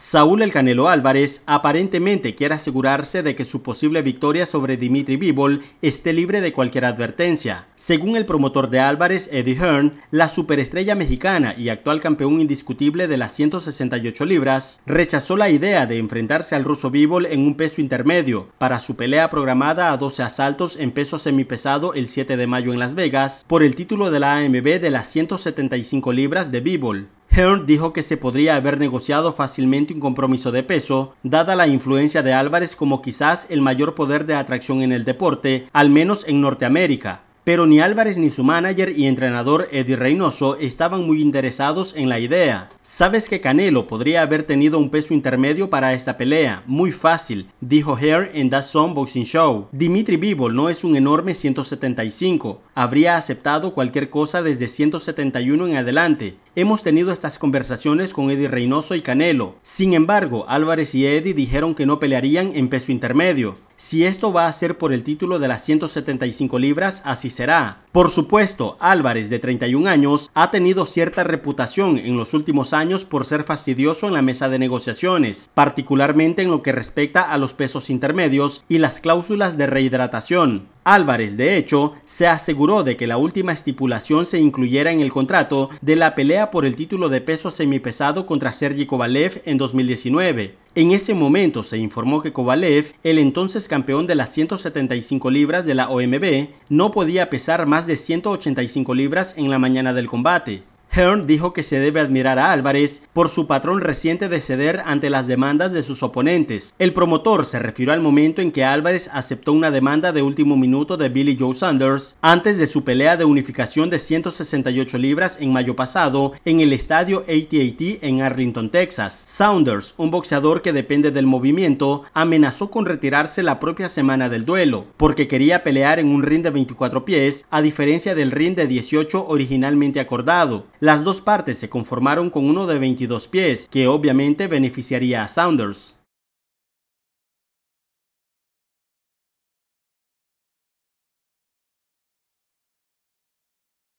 Saúl El Canelo Álvarez aparentemente quiere asegurarse de que su posible victoria sobre Dimitri Bivol esté libre de cualquier advertencia. Según el promotor de Álvarez, Eddie Hearn, la superestrella mexicana y actual campeón indiscutible de las 168 libras, rechazó la idea de enfrentarse al ruso Bivol en un peso intermedio para su pelea programada a 12 asaltos en peso semipesado el 7 de mayo en Las Vegas por el título de la AMB de las 175 libras de Bivol. Hearn dijo que se podría haber negociado fácilmente un compromiso de peso, dada la influencia de Álvarez como quizás el mayor poder de atracción en el deporte, al menos en Norteamérica pero ni Álvarez ni su manager y entrenador Eddie Reynoso estaban muy interesados en la idea. Sabes que Canelo podría haber tenido un peso intermedio para esta pelea, muy fácil, dijo Hare en The Zone Boxing Show. Dimitri Bivol no es un enorme 175, habría aceptado cualquier cosa desde 171 en adelante. Hemos tenido estas conversaciones con Eddie Reynoso y Canelo. Sin embargo, Álvarez y Eddie dijeron que no pelearían en peso intermedio. Si esto va a ser por el título de las 175 libras, así será. Por supuesto, Álvarez, de 31 años, ha tenido cierta reputación en los últimos años por ser fastidioso en la mesa de negociaciones, particularmente en lo que respecta a los pesos intermedios y las cláusulas de rehidratación. Álvarez, de hecho, se aseguró de que la última estipulación se incluyera en el contrato de la pelea por el título de peso semipesado contra Sergi Kovalev en 2019. En ese momento se informó que Kovalev, el entonces campeón de las 175 libras de la OMB, no podía pesar más de 185 libras en la mañana del combate. Hearn dijo que se debe admirar a Álvarez por su patrón reciente de ceder ante las demandas de sus oponentes. El promotor se refirió al momento en que Álvarez aceptó una demanda de último minuto de Billy Joe Sanders antes de su pelea de unificación de 168 libras en mayo pasado en el estadio AT&T en Arlington, Texas. Saunders, un boxeador que depende del movimiento, amenazó con retirarse la propia semana del duelo porque quería pelear en un ring de 24 pies a diferencia del ring de 18 originalmente acordado. Las dos partes se conformaron con uno de 22 pies, que obviamente beneficiaría a Saunders.